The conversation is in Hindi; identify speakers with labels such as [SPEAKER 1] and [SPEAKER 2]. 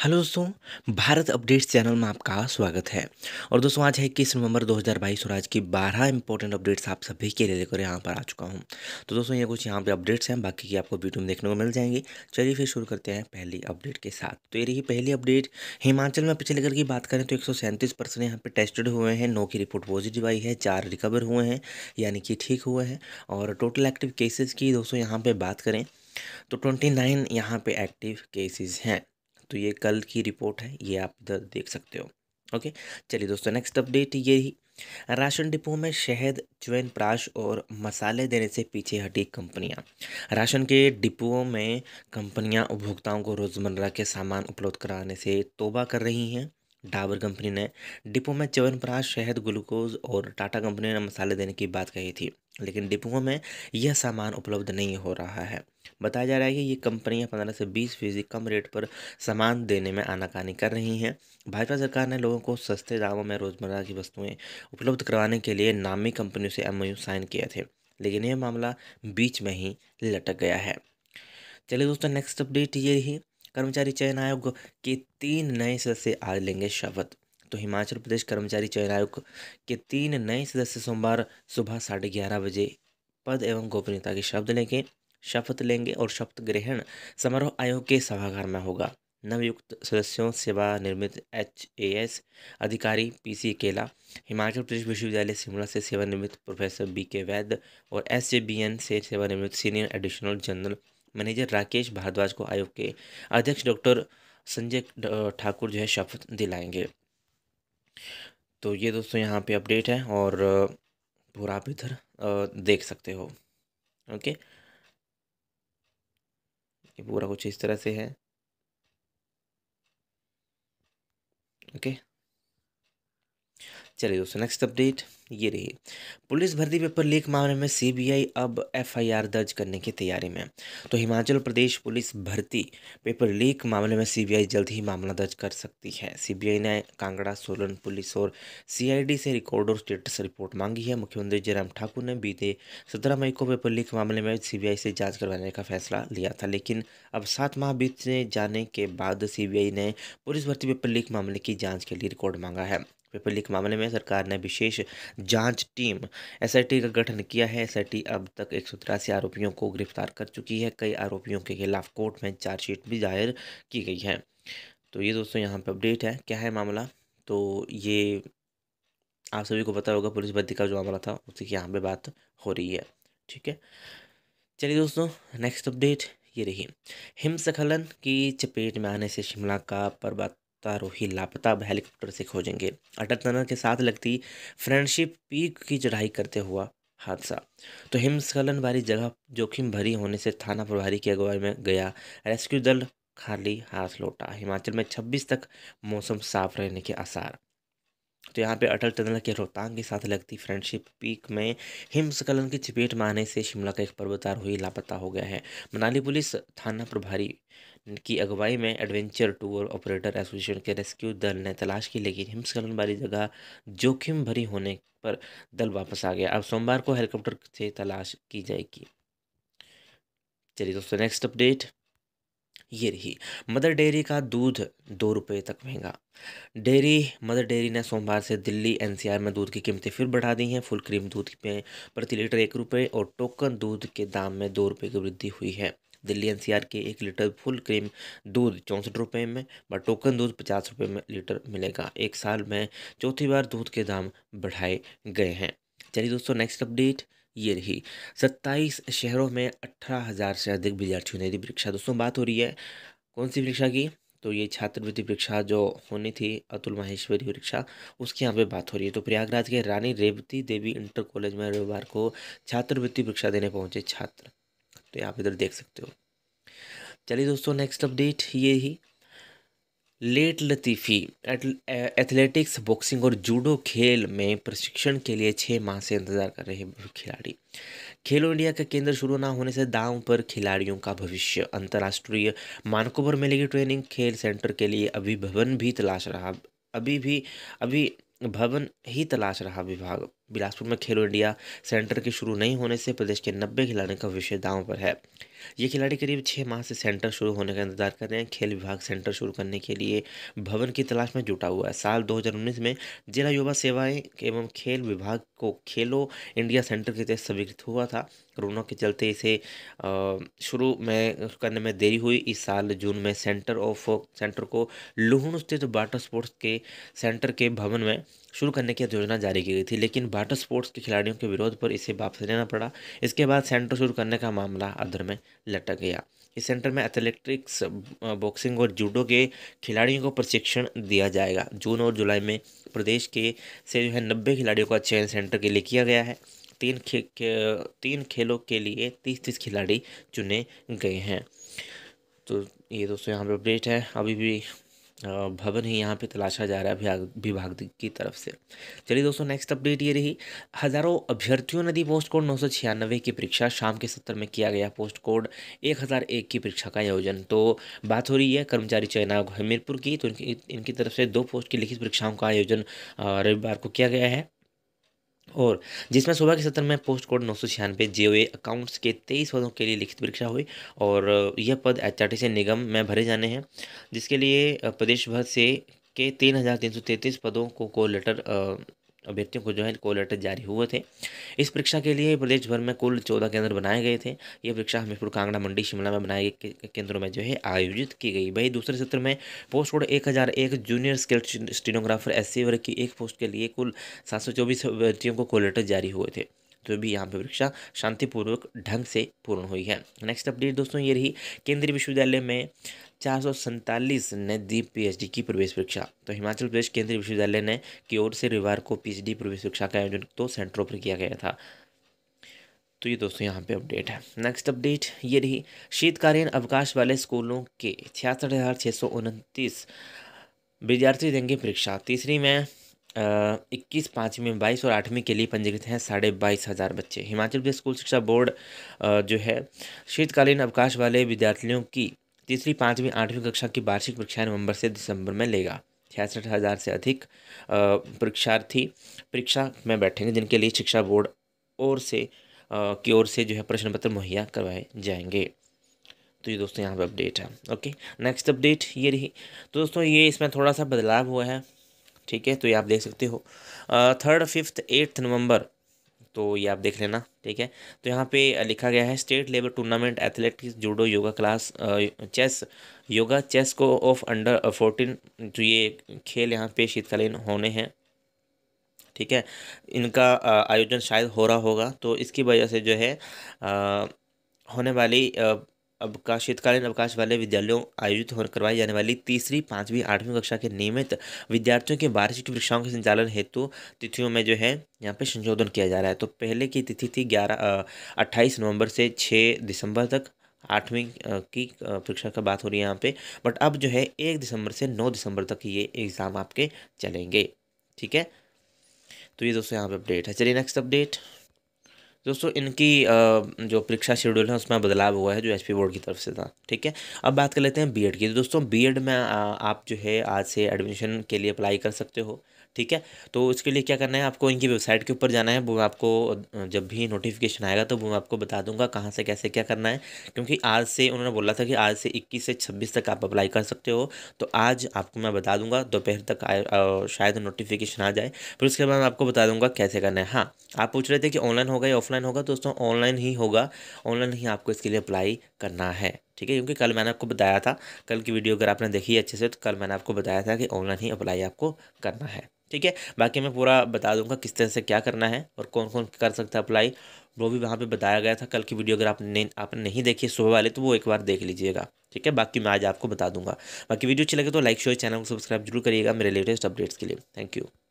[SPEAKER 1] हेलो दोस्तों भारत अपडेट्स चैनल में आपका स्वागत है और दोस्तों आज है इक्कीस नवंबर 2022 और आज की बारह इंपॉर्टेंट अपडेट्स आप सभी के लिए लेकर यहाँ पर आ चुका हूँ तो दोस्तों ये कुछ यहाँ पे अपडेट्स हैं बाकी की आपको वीडियो में देखने को मिल जाएंगे चलिए फिर शुरू करते हैं पहली अपडेट के साथ तो ये रही पहली अपडेट हिमाचल में पिछले घर की बात करें तो एक पर्सन यहाँ पर टेस्टेड हुए हैं नौ की रिपोर्ट पॉजिटिव आई है चार रिकवर हुए हैं यानी कि ठीक हुए हैं और टोटल एक्टिव केसेज की दोस्तों यहाँ पर बात करें तो ट्वेंटी नाइन यहाँ एक्टिव केसेज हैं तो ये कल की रिपोर्ट है ये आप इधर देख सकते हो ओके चलिए दोस्तों नेक्स्ट अपडेट ये ही राशन डिपो में शहद प्राश और मसाले देने से पीछे हटी कंपनियां राशन के डिपो में कंपनियां उपभोक्ताओं को रोज़मर्रा के सामान उपलब्ध कराने से तोबा कर रही हैं डाबर कंपनी ने डिपो में च्यवनप्राश शहद ग्लूकोज और टाटा कंपनी ने मसाले देने की बात कही थी लेकिन डिपुओं में यह सामान उपलब्ध नहीं हो रहा है बताया जा रहा है कि ये कंपनियां पंद्रह से बीस फीसदी कम रेट पर सामान देने में आनाकानी कर रही हैं भाजपा सरकार ने लोगों को सस्ते दामों में रोज़मर्रा की वस्तुएं उपलब्ध करवाने के लिए नामी कंपनियों से एमओयू साइन किए थे लेकिन यह मामला बीच में ही लटक गया है चलिए दोस्तों नेक्स्ट अपडेट ये रही कर्मचारी चयन आयोग के तीन नए सदस्य आज लेंगे शपथ तो हिमाचल प्रदेश कर्मचारी चयन आयोग के तीन नए सदस्य सोमवार सुबह साढ़े ग्यारह बजे पद एवं गोपनीयता के शब्द लेंगे शपथ लेंगे और शपथ ग्रहण समारोह आयोग के सभागार में होगा नवयुक्त सदस्यों सेवा निर्मित एच ए एस अधिकारी पी सी केला हिमाचल प्रदेश विश्वविद्यालय शिमला से सेवानिवृत्त प्रोफेसर बी के वैद्य और एस जे बी एन से सेवानिवृत्त senior additional general manager Rakesh Bhardwaj को आयोग के अध्यक्ष डॉक्टर संजय ठाकुर जो है शपथ दिलाएंगे तो ये दोस्तों यहाँ पे अपडेट है और पूरा आप इधर देख सकते हो ओके ये पूरा कुछ इस तरह से है ओके चलिए दोस्तों नेक्स्ट अपडेट ये रही पुलिस भर्ती पेपर लीक मामले में सीबीआई अब एफआईआर दर्ज करने की तैयारी में तो हिमाचल प्रदेश पुलिस भर्ती पेपर लीक मामले में सीबीआई जल्द ही मामला दर्ज कर सकती है सीबीआई ने कांगड़ा सोलन पुलिस और सीआईडी से रिकॉर्ड और स्टेटस रिपोर्ट मांगी है मुख्यमंत्री जयराम ठाकुर ने बीते सत्रह मई को पेपर लीक मामले में सी से जाँच करवाने का फैसला लिया था लेकिन अब सात माह बीतने जाने के बाद सी ने पुलिस भर्ती पेपर लीक मामले की जाँच के लिए रिकॉर्ड मांगा है पेपर लीक मामले में सरकार ने विशेष जांच टीम एसआईटी का गठन किया है एसआईटी अब तक एक आरोपियों को गिरफ्तार कर चुकी है कई आरोपियों के खिलाफ कोर्ट में चार्जशीट भी दायर की गई है तो ये दोस्तों यहाँ पर अपडेट है क्या है मामला तो ये आप सभी को पता होगा पुलिस भर्ती का जो मामला था उसी की यहाँ पर बात हो रही है ठीक है चलिए दोस्तों नेक्स्ट अपडेट ये रही हिमस्खलन की चपेट में आने से शिमला का पर्वत सत्तारोही लापता अब हेलीकॉप्टर से खोजेंगे अटल टनल के साथ लगती फ्रेंडशिप पीक की चढ़ाई करते हुआ हादसा तो हिमस्खलन वाली जगह जोखिम भरी होने से थाना प्रभारी की अगुवाई में गया रेस्क्यू दल खाली हाथ लौटा हिमाचल में 26 तक मौसम साफ रहने के आसार तो यहाँ पे अटल टनल के रोहतांग के साथ लगती फ्रेंडशिप पीक में हिमस्खलन की चपेट में आने से शिमला का एक पर्वतार हुई लापता हो गया है मनाली पुलिस थाना प्रभारी की अगुवाई में एडवेंचर टूर ऑपरेटर एसोसिएशन के रेस्क्यू दल ने तलाश की लेकिन हिमस्खलन वाली जगह जोखिम भरी होने पर दल वापस आ गया अब सोमवार को हेलीकॉप्टर से तलाश की जाएगी चलिए दोस्तों नेक्स्ट अपडेट ये रही मदर डेयरी का दूध दो रुपये तक महंगा डेयरी मदर डेयरी ने सोमवार से दिल्ली एनसीआर में दूध की कीमतें फिर बढ़ा दी हैं फुल क्रीम दूध में प्रति लीटर एक रुपये और टोकन दूध के दाम में दो रुपये की वृद्धि हुई है दिल्ली एनसीआर के एक लीटर फुल क्रीम दूध चौंसठ रुपये में व टोकन दूध पचास रुपये में लीटर मिलेगा एक साल में चौथी बार दूध के दाम बढ़ाए गए हैं चलिए दोस्तों नेक्स्ट अपडेट ये रही सत्ताईस शहरों में अठारह हज़ार से अधिक विद्यार्थियों ने दी परीक्षा दोस्तों बात हो रही है कौन सी परीक्षा की तो ये छात्रवृत्ति परीक्षा जो होनी थी अतुल माहेश्वरी परीक्षा उसकी यहाँ पे बात हो रही है तो प्रयागराज के रानी रेवती देवी इंटर कॉलेज में रविवार को छात्रवृत्ति परीक्षा देने पहुँचे छात्र तो आप इधर देख सकते हो चलिए दोस्तों नेक्स्ट अपडेट ये ही लेट लतीफ़ी एथलेटिक्स बॉक्सिंग और जूडो खेल में प्रशिक्षण के लिए छः माह से इंतज़ार कर रहे खिलाड़ी खेलो इंडिया का केंद्र शुरू ना होने से दांव पर खिलाड़ियों का भविष्य अंतर्राष्ट्रीय मानकोबर में मिलेगी ट्रेनिंग खेल सेंटर के लिए अभिभवन भी तलाश रहा अभी भी अभी भवन ही तलाश रहा विभाग बिलासपुर में खेलो इंडिया सेंटर के शुरू नहीं होने से प्रदेश के नब्बे खिलाड़ियों का विषय दांव पर है ये खिलाड़ी करीब छः माह से सेंटर शुरू होने का इंतजार कर रहे हैं खेल विभाग सेंटर शुरू करने के लिए भवन की तलाश में जुटा हुआ है साल 2019 में जिला युवा सेवाएं एवं खेल विभाग को खेलो इंडिया सेंटर के तहत स्वीकृत हुआ था कोरोना के चलते इसे शुरू में करने में देरी हुई इस साल जून में सेंटर ऑफ सेंटर को लुहण स्थित वाटर स्पोर्ट्स के सेंटर के भवन में शुरू करने की योजना जारी की गई थी लेकिन वाटर स्पोर्ट्स के खिलाड़ियों के विरोध पर इसे वापस लेना पड़ा इसके बाद सेंटर शुरू करने का मामला अधर में लटक गया इस सेंटर में एथलेटिक्स बॉक्सिंग और जूडो के खिलाड़ियों को प्रशिक्षण दिया जाएगा जून और जुलाई में प्रदेश के से जो है नब्बे खिलाड़ियों का चयन सेंटर के लिए किया गया है तीन खे, खे, तीन खेलों के लिए तीस तीस खिलाड़ी चुने गए हैं तो ये दोस्तों यहाँ पर अपडेट है अभी भी भवन ही यहाँ पे तलाशा जा रहा है विभाग की तरफ से चलिए दोस्तों नेक्स्ट अपडेट ये रही हज़ारों अभ्यर्थियों ने दी पोस्ट कोड नौ की परीक्षा शाम के सत्र में किया गया पोस्ट कोड एक हज़ार एक की परीक्षा का आयोजन तो बात हो रही है कर्मचारी चयन आयोग हमीरपुर की तो इनकी इनकी तरफ से दो पोस्ट की लिखित परीक्षाओं का आयोजन रविवार को किया गया है और जिसमें सुबह के सत्र में पोस्ट कोड नौ सौ छियानवे जे ओ अकाउंट्स के तेईस पदों के लिए लिखित परीक्षा हुई और यह पद एच निगम में भरे जाने हैं जिसके लिए प्रदेश भर से के तीन हज़ार तीन सौ तैंतीस पदों को को लेटर अभ्यर्थियों को जो है कॉल लेटर जारी हुए थे इस परीक्षा के लिए प्रदेश भर में कुल चौदह केंद्र बनाए गए थे ये परीक्षा हमीरपुर कांगड़ा मंडी शिमला में बनाए गए केंद्रों में जो है आयोजित की गई वही दूसरे सत्र में पोस्ट कोड एक हज़ार एक जूनियर स्किल्ड स्टेनोग्राफर एस वर्ग की एक पोस्ट के लिए कुल सात सौ चौबीस अभ्यर्थियों को कॉल लेटर जारी हुए थे तो भी यहाँ पे परीक्षा शांतिपूर्वक ढंग से पूर्ण हुई है नेक्स्ट अपडेट दोस्तों ये रही केंद्रीय विश्वविद्यालय में चार सौ सैंतालीस ने दी पीएचडी की प्रवेश परीक्षा तो हिमाचल प्रदेश केंद्रीय विश्वविद्यालय ने की ओर से रविवार को पीएचडी प्रवेश परीक्षा का आयोजन दो सेंटरों पर किया गया था तो ये दोस्तों यहाँ पे अपडेट है नेक्स्ट अपडेट ये रही शीतकालीन अवकाश वाले स्कूलों के छियासठ हज़ार छः सौ उनतीस विद्यार्थी देंगे परीक्षा तीसरी में इक्कीस पाँचवीं में बाईस और आठवीं के लिए पंजीकृत हैं साढ़े बाईस हज़ार बच्चे हिमाचल प्रदेश स्कूल शिक्षा बोर्ड जो है शीतकालीन अवकाश वाले विद्यार्थियों की तीसरी पाँचवीं आठवीं कक्षा की वार्षिक परीक्षाएं नवंबर से दिसंबर में लेगा छियासठ हज़ार से अधिक परीक्षार्थी परीक्षा में बैठेंगे जिनके लिए शिक्षा बोर्ड और से की ओर से जो है प्रश्न पत्र मुहैया करवाए जाएंगे तो ये दोस्तों यहाँ पे अपडेट है ओके नेक्स्ट अपडेट ये रही तो दोस्तों ये इसमें थोड़ा सा बदलाव हुआ है ठीक है तो ये आप देख सकते हो थर्ड फिफ्थ एट्थ नवंबर तो ये आप देख लेना ठीक है तो यहाँ पे लिखा गया है state level tournament athletics judo yoga class chess yoga chess को ऑफ अंडर फोर्टीन जो ये खेल यहाँ पे शीतकालीन होने हैं ठीक है इनका आयोजन शायद हो रहा होगा तो इसकी वजह से जो है आ, होने वाली अवकाश शीतकालीन अवकाश वाले विद्यालयों आयोजित होकर करवाई जाने वाली तीसरी पाँचवीं आठवीं कक्षा के नियमित विद्यार्थियों की वार्षिक परीक्षाओं के संचालन हेतु तिथियों में जो है यहाँ पे संशोधन किया जा रहा है तो पहले की तिथि थी ग्यारह अट्ठाईस नवंबर से छः दिसंबर तक आठवीं की परीक्षा का बात हो रही है यहाँ पर बट अब जो है एक दिसंबर से नौ दिसंबर तक ये एग्ज़ाम आपके चलेंगे ठीक है तो ये दोस्तों यहाँ पर अपडेट है चलिए नेक्स्ट अपडेट दोस्तों इनकी जो परीक्षा शेड्यूल है उसमें बदलाव हुआ है जो एच बोर्ड की तरफ से था ठीक है अब बात कर लेते हैं बीएड की तो दोस्तों बीएड में आप जो है आज से एडमिशन के लिए अप्लाई कर सकते हो ठीक है तो उसके लिए क्या करना है आपको इनकी वेबसाइट के ऊपर जाना है वो आपको जब भी नोटिफिकेशन आएगा तो वो मैं आपको बता दूंगा कहाँ से कैसे क्या करना है क्योंकि आज से उन्होंने बोला था कि आज से इक्कीस से छब्बीस तक आप अप्लाई कर सकते हो तो आज आपको मैं बता दूंगा दोपहर तक आ, आ, शायद नोटिफिकेशन आ जाए फिर उसके बाद मैं आपको बता दूंगा कैसे करना है हाँ आप पूछ रहे थे कि ऑनलाइन होगा या ऑफलाइन होगा तो दोस्तों ऑनलाइन ही होगा ऑनलाइन ही आपको इसके लिए अप्लाई करना है ठीक है क्योंकि कल मैंने आपको बताया था कल की वीडियो अगर आपने देखी अच्छे से तो कल मैंने आपको बताया था कि ऑनलाइन ही अप्लाई आपको करना है ठीक है बाकी मैं पूरा बता दूंगा किस तरह से क्या करना है और कौन कौन कर सकता है अप्लाई वो भी वहाँ पे बताया गया था कल की वीडियो अगर आपने आपने नहीं देखी सुबह वाले तो वो एक बार देख लीजिएगा ठीक है बाकी मैं आज आपको बता दूंगा बाकी वीडियो अच्छी लगे तो लाइक शेयर चैनल को सब्सक्राइब जरूर करिएगा मेरे लेटेस्ट अपडेट्स के लिए थैंक यू